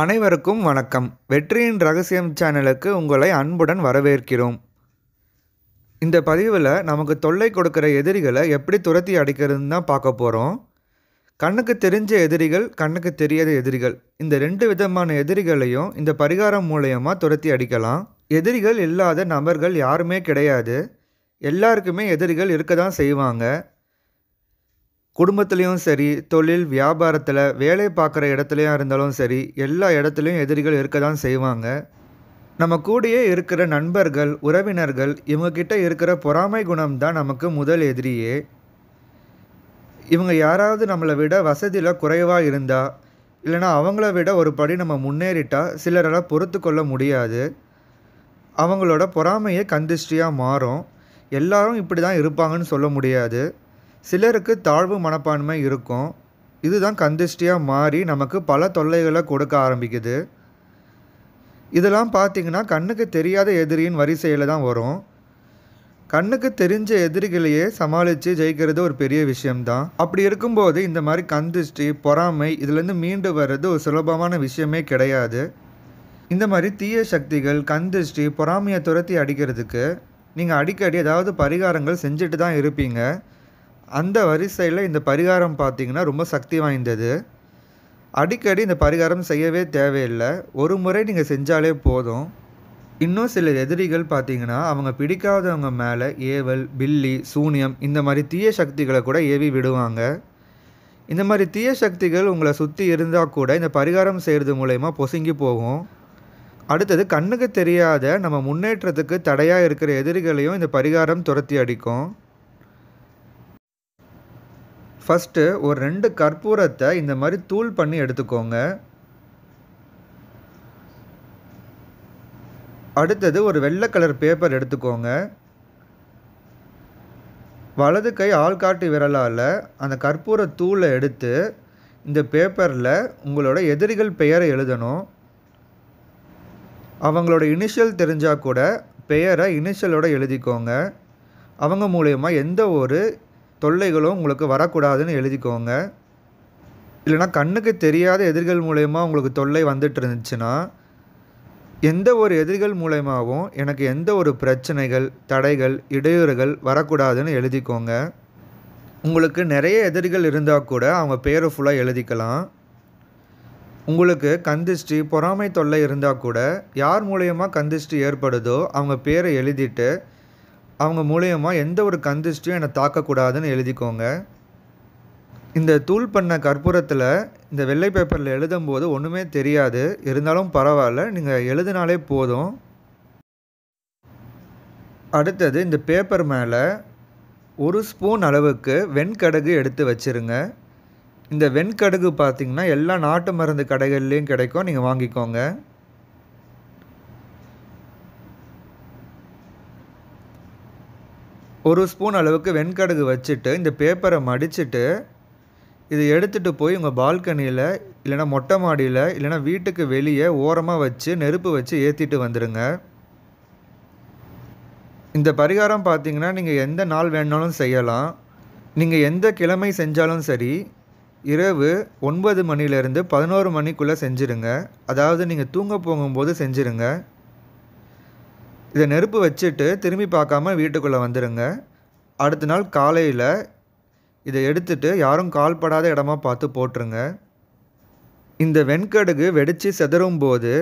அனைவருக்கும் வணக்கம் வெற்றியின் ரகசியம் சேனலுக்கு உங்களை அன்புடன் வரவேற்கிறோம் இந்த பதிவில் நமக்கு தொல்லை கொடுக்குற எதிரிகளை எப்படி துரத்தி அடிக்கிறதுன்னு தான் பார்க்க போகிறோம் கண்ணுக்கு தெரிஞ்ச எதிரிகள் கண்ணுக்கு தெரியாத எதிரிகள் இந்த ரெண்டு விதமான எதிரிகளையும் இந்த பரிகாரம் மூலயமா துரத்தி அடிக்கலாம் எதிரிகள் இல்லாத நபர்கள் யாருமே கிடையாது எல்லாருக்குமே எதிரிகள் இருக்க தான் செய்வாங்க குடும்பத்துலேயும் சரி தொழில் வியாபாரத்தில் வேலை பார்க்குற இடத்துலையும் இருந்தாலும் சரி எல்லா இடத்துலையும் எதிரிகள் இருக்க தான் செய்வாங்க நம்ம கூடயே இருக்கிற நண்பர்கள் உறவினர்கள் இவங்கக்கிட்ட இருக்கிற பொறாமை குணம் தான் நமக்கு முதல் எதிரியே இவங்க யாராவது நம்மளை விட வசதியில் குறைவாக இருந்தால் இல்லைனா அவங்கள விட ஒரு படி நம்ம முன்னேறிட்டால் சிலரால் பொறுத்து கொள்ள முடியாது அவங்களோட பொறாமையே கந்திஷ்டியாக மாறும் எல்லாரும் இப்படி தான் இருப்பாங்கன்னு சொல்ல முடியாது சிலருக்கு தாழ்வு மனப்பான்மை இருக்கும் இதுதான் கந்திஷ்டியாக மாறி நமக்கு பல தொல்லைகளை கொடுக்க ஆரம்பிக்குது இதெல்லாம் பார்த்திங்கன்னா கண்ணுக்கு தெரியாத எதிரியின் வரிசையில் தான் வரும் கண்ணுக்கு தெரிஞ்ச எதிரிகளையே சமாளித்து ஜெயிக்கிறது ஒரு பெரிய விஷயம்தான் அப்படி இருக்கும்போது இந்த மாதிரி கந்திஷ்டி பொறாமை இதுலேருந்து மீண்டு வர்றது ஒரு சுலபமான விஷயமே கிடையாது இந்த மாதிரி தீய சக்திகள் கந்திஷ்டி பொறாமையை துரத்தி அடிக்கிறதுக்கு நீங்கள் அடிக்கடி ஏதாவது பரிகாரங்கள் செஞ்சுட்டு தான் இருப்பீங்க அந்த வரிசையில் இந்த பரிகாரம் பார்த்திங்கன்னா ரொம்ப சக்தி வாய்ந்தது அடிக்கடி இந்த பரிகாரம் செய்யவே தேவையில்லை ஒரு முறை நீங்கள் செஞ்சாலே போதும் இன்னும் சில எதிரிகள் பார்த்தீங்கன்னா அவங்க பிடிக்காதவங்க மேலே ஏவல் பில்லி சூனியம் இந்த மாதிரி தீய சக்திகளை கூட ஏவி விடுவாங்க இந்த மாதிரி தீய சக்திகள் உங்களை சுற்றி இருந்தால் கூட இந்த பரிகாரம் செய்கிறது மூலயமா பொசுங்கி போகும் அடுத்தது கண்ணுக்கு தெரியாத நம்ம முன்னேற்றத்துக்கு தடையாக இருக்கிற எதிரிகளையும் இந்த பரிகாரம் துரத்தி அடிக்கும் ஃபஸ்ட்டு ஒரு ரெண்டு கற்பூரத்தை இந்த மாதிரி தூள் பண்ணி எடுத்துக்கோங்க அடுத்தது ஒரு வெள்ளை கலர் பேப்பர் எடுத்துக்கோங்க வலது கை ஆள்காட்டி விரலால் அந்த கற்பூர தூளை எடுத்து இந்த பேப்பரில் உங்களோட எதிரிகள் பெயரை எழுதணும் அவங்களோட இனிஷியல் தெரிஞ்சால் கூட பெயரை இனிஷியலோடு எழுதிக்கோங்க அவங்க மூலயமா எந்த ஒரு தொல்லைகளும் உங்களுக்கு வரக்கூடாதுன்னு எழுதிக்கோங்க இல்லைனா கண்ணுக்கு தெரியாத எதிர்கள் மூலயமா உங்களுக்கு தொல்லை வந்துட்டு இருந்துச்சுன்னா எந்த ஒரு எதிர்கள் மூலயமாவும் எனக்கு எந்த ஒரு பிரச்சனைகள் தடைகள் இடையூறுகள் வரக்கூடாதுன்னு எழுதிக்கோங்க உங்களுக்கு நிறைய எதிரிகள் இருந்தால் கூட அவங்க பேரை ஃபுல்லாக எழுதிக்கலாம் உங்களுக்கு கந்திஷ்டி பொறாமை தொல்லை இருந்தால் கூட யார் மூலயமா கந்திஷ்டி ஏற்படுதோ அவங்க பேரை எழுதிட்டு அவங்க மூலயமா எந்த ஒரு கந்திஷ்டியும் என்னை தாக்கக்கூடாதுன்னு எழுதிக்கோங்க இந்த தூள் பண்ண கற்பூரத்தில் இந்த வெள்ளை பேப்பரில் எழுதும்போது ஒன்றுமே தெரியாது இருந்தாலும் பரவாயில்ல நீங்கள் எழுதினாலே போதும் அடுத்தது இந்த பேப்பர் மேலே ஒரு ஸ்பூன் அளவுக்கு வெண்கடுகு எடுத்து வச்சுருங்க இந்த வெண்கடுகு பார்த்திங்கன்னா எல்லா நாட்டு மருந்து கடைகள்லேயும் கிடைக்கும் நீங்கள் வாங்கிக்கோங்க ஒரு ஸ்பூன் அளவுக்கு வெண்கடுகு வச்சுட்டு இந்த பேப்பரை மடிச்சுட்டு இது எடுத்துகிட்டு போய் உங்கள் பால்கனியில் இல்லைன்னா மொட்டை மாடியில் இல்லைன்னா வீட்டுக்கு வெளியே ஓரமாக வச்சு நெருப்பு வச்சு ஏற்றிட்டு வந்துடுங்க இந்த பரிகாரம் பார்த்திங்கன்னா நீங்கள் எந்த நாள் வேணாலும் செய்யலாம் நீங்கள் எந்த கிழமை செஞ்சாலும் சரி இரவு ஒன்பது மணிலேருந்து பதினோரு மணிக்குள்ளே செஞ்சுருங்க அதாவது நீங்கள் தூங்க போகும்போது செஞ்சுருங்க இதை நெருப்பு வச்சுட்டு திரும்பி பார்க்காம வீட்டுக்குள்ளே வந்துடுங்க அடுத்த நாள் காலையில் இதை எடுத்துட்டு யாரும் கால் படாத இடமா பார்த்து போட்டுருங்க இந்த வெண்கடுகு வெடித்து செதறும் போது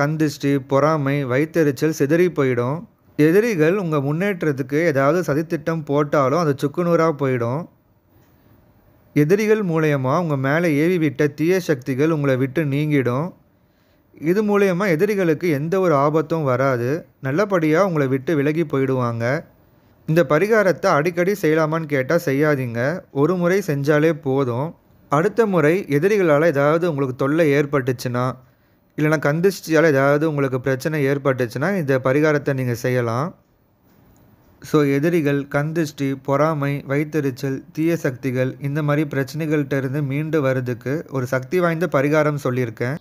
கந்திஷ்டி பொறாமை வைத்தெரிச்சல் சிதறி போயிடும் எதிரிகள் உங்கள் முன்னேற்றத்துக்கு ஏதாவது சதித்திட்டம் போட்டாலும் அது சுக்குநூறாக போயிடும் எதிரிகள் மூலயமா உங்கள் மேலே ஏவி விட்ட தீய சக்திகள் உங்களை விட்டு நீங்கிடும் இது மூலயமா எதிரிகளுக்கு எந்த ஒரு ஆபத்தும் வராது நல்லபடியாக உங்களை விட்டு விலகி போயிடுவாங்க இந்த பரிகாரத்தை அடிக்கடி செய்யலாமான்னு கேட்டால் செய்யாதீங்க ஒரு முறை செஞ்சாலே போதும் அடுத்த முறை எதிரிகளால் ஏதாவது உங்களுக்கு தொல்லை ஏற்பட்டுச்சுன்னா இல்லைனா கந்திஷ்டியால் ஏதாவது உங்களுக்கு பிரச்சனை ஏற்பட்டுச்சுன்னா இந்த பரிகாரத்தை நீங்கள் செய்யலாம் ஸோ எதிரிகள் கந்திஷ்டி பொறாமை வைத்தறிச்சல் தீய சக்திகள் இந்த மாதிரி பிரச்சனைகள்கிட்ட இருந்து மீண்டு வர்றதுக்கு ஒரு சக்தி வாய்ந்த பரிகாரம் சொல்லியிருக்கேன்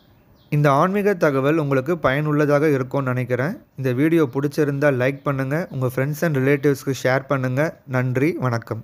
இந்த ஆன்மீக தகவல் உங்களுக்கு பயனுள்ளதாக இருக்கும்னு நினைக்கிறேன் இந்த வீடியோ பிடிச்சிருந்தால் லைக் பண்ணுங்கள் உங்கள் ஃப்ரெண்ட்ஸ் அண்ட் ரிலேட்டிவ்ஸ்க்கு ஷேர் பண்ணுங்கள் நன்றி வணக்கம்